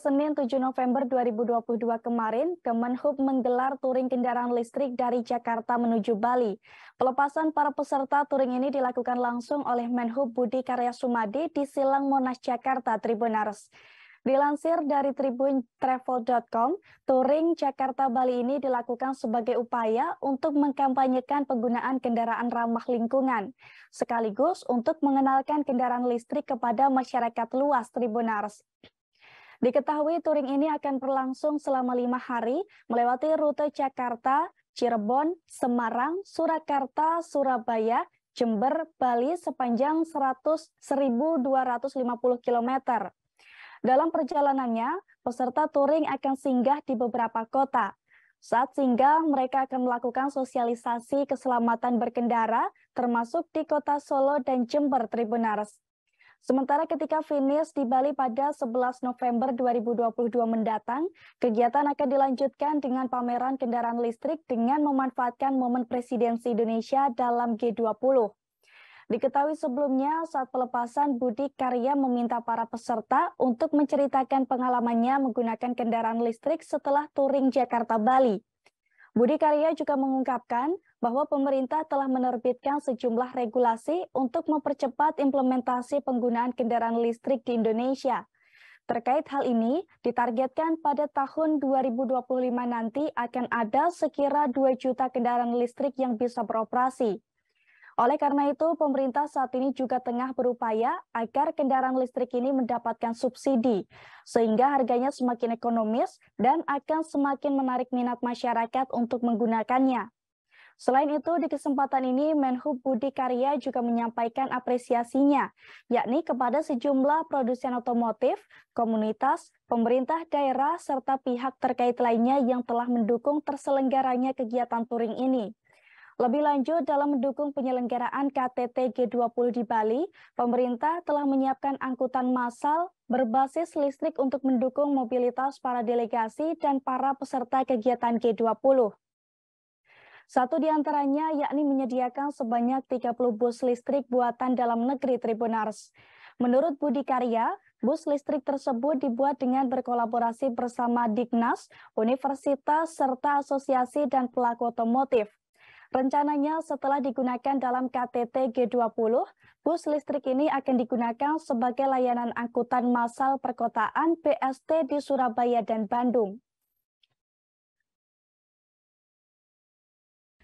Senin 7 November 2022 kemarin, Kemenhub menggelar touring kendaraan listrik dari Jakarta menuju Bali. Pelepasan para peserta touring ini dilakukan langsung oleh Menhub Budi Karya Sumadi di Silang Monas Jakarta Tribunars. Dilansir dari Tribun Travel.com, touring Jakarta-Bali ini dilakukan sebagai upaya untuk mengkampanyekan penggunaan kendaraan ramah lingkungan, sekaligus untuk mengenalkan kendaraan listrik kepada masyarakat luas Tribunars. Diketahui touring ini akan berlangsung selama lima hari melewati rute Jakarta, Cirebon, Semarang, Surakarta, Surabaya, Jember, Bali sepanjang 100.250 1.250 km. Dalam perjalanannya, peserta touring akan singgah di beberapa kota. Saat singgah, mereka akan melakukan sosialisasi keselamatan berkendara, termasuk di kota Solo dan Jember Tribunars. Sementara ketika finish di Bali pada 11 November 2022 mendatang, kegiatan akan dilanjutkan dengan pameran kendaraan listrik dengan memanfaatkan momen presidensi Indonesia dalam G20. Diketahui sebelumnya saat pelepasan Budi Karya meminta para peserta untuk menceritakan pengalamannya menggunakan kendaraan listrik setelah touring Jakarta-Bali. Budi Karya juga mengungkapkan bahwa pemerintah telah menerbitkan sejumlah regulasi untuk mempercepat implementasi penggunaan kendaraan listrik di Indonesia. Terkait hal ini, ditargetkan pada tahun 2025 nanti akan ada sekira 2 juta kendaraan listrik yang bisa beroperasi. Oleh karena itu, pemerintah saat ini juga tengah berupaya agar kendaraan listrik ini mendapatkan subsidi, sehingga harganya semakin ekonomis dan akan semakin menarik minat masyarakat untuk menggunakannya. Selain itu, di kesempatan ini Menhub Budi Karya juga menyampaikan apresiasinya, yakni kepada sejumlah produsen otomotif, komunitas, pemerintah daerah, serta pihak terkait lainnya yang telah mendukung terselenggaranya kegiatan touring ini. Lebih lanjut, dalam mendukung penyelenggaraan KTT G20 di Bali, pemerintah telah menyiapkan angkutan massal berbasis listrik untuk mendukung mobilitas para delegasi dan para peserta kegiatan G20. Satu di antaranya yakni menyediakan sebanyak 30 bus listrik buatan dalam negeri Tribunars. Menurut Budi Karya, bus listrik tersebut dibuat dengan berkolaborasi bersama Dignas, universitas, serta asosiasi dan pelaku otomotif. Rencananya setelah digunakan dalam KTT G20, bus listrik ini akan digunakan sebagai layanan angkutan massal perkotaan PST di Surabaya dan Bandung.